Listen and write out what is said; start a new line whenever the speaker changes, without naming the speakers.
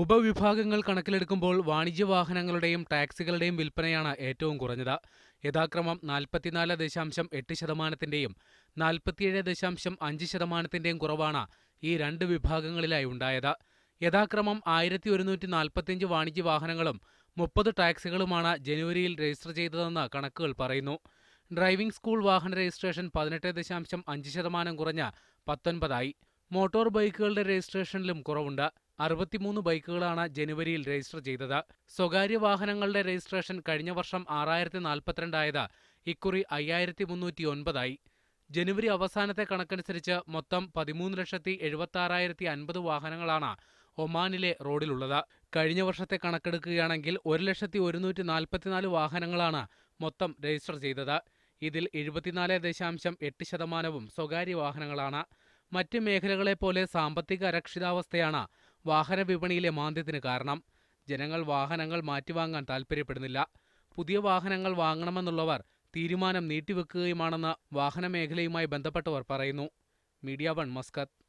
ഉപവിഭാഗങ്ങൾ കണക്കിലെടുക്കുമ്പോൾ വാണിജ്യ വാഹനങ്ങളുടെയും ടാക്സികളുടെയും വിൽപ്പനയാണ് ഏറ്റവും കുറഞ്ഞത് യഥാക്രമം നാൽപ്പത്തിനാല് ദശാംശം എട്ട് ശതമാനത്തിന്റെയും നാൽപ്പത്തിയേഴ് ദശാംശം അഞ്ച് ശതമാനത്തിന്റെയും കുറവാണ് ഈ രണ്ട് വിഭാഗങ്ങളിലായി ഉണ്ടായത് യഥാക്രമം ആയിരത്തി ഒരുന്നൂറ്റി നാൽപ്പത്തിയഞ്ച് വാണിജ്യ വാഹനങ്ങളും മുപ്പത് ടാക്സികളുമാണ് ജനുവരിയിൽ രജിസ്റ്റർ ചെയ്തതെന്ന് കണക്കുകൾ പറയുന്നു ഡ്രൈവിംഗ് സ്കൂൾ വാഹന രജിസ്ട്രേഷൻ പതിനെട്ട് ദശാംശം അഞ്ച് ശതമാനം കുറഞ്ഞ പത്തൊൻപതായി മോട്ടോർ ബൈക്കുകളുടെ രജിസ്ട്രേഷനിലും കുറവുണ്ട് അറുപത്തിമൂന്ന് ബൈക്കുകളാണ് ജനുവരിയിൽ രജിസ്റ്റർ ചെയ്തത് സ്വകാര്യ വാഹനങ്ങളുടെ രജിസ്ട്രേഷൻ കഴിഞ്ഞ വർഷം ആറായിരത്തി നാൽപ്പത്തിരണ്ടായത് ഇക്കുറി അയ്യായിരത്തി മുന്നൂറ്റി ഒൻപതായി ജനുവരി അവസാനത്തെ കണക്കനുസരിച്ച് മൊത്തം പതിമൂന്ന് ലക്ഷത്തി എഴുപത്തി അൻപത് വാഹനങ്ങളാണ് ഒമാനിലെ റോഡിലുള്ളത് കഴിഞ്ഞ വർഷത്തെ കണക്കെടുക്കുകയാണെങ്കിൽ ഒരു ലക്ഷത്തി ഒരുന്നൂറ്റി നാൽപ്പത്തിനാല് വാഹനങ്ങളാണ് മൊത്തം രജിസ്റ്റർ ചെയ്തത് ഇതിൽ എഴുപത്തിനാല് ദശാംശം എട്ട് ശതമാനവും സ്വകാര്യ വാഹനങ്ങളാണ് മറ്റ് മേഖലകളെപ്പോലെ സാമ്പത്തിക അരക്ഷിതാവസ്ഥയാണ് വാഹന വിപണിയിലെ മാന്ദ്യത്തിന് കാരണം ജനങ്ങൾ വാഹനങ്ങൾ മാറ്റിവാങ്ങാൻ താൽപ്പര്യപ്പെടുന്നില്ല പുതിയ വാഹനങ്ങൾ വാങ്ങണമെന്നുള്ളവർ തീരുമാനം നീട്ടിവെക്കുകയുമാണെന്ന് വാഹന മേഖലയുമായി ബന്ധപ്പെട്ടവർ പറയുന്നു മീഡിയ വൺ മസ്കത്ത്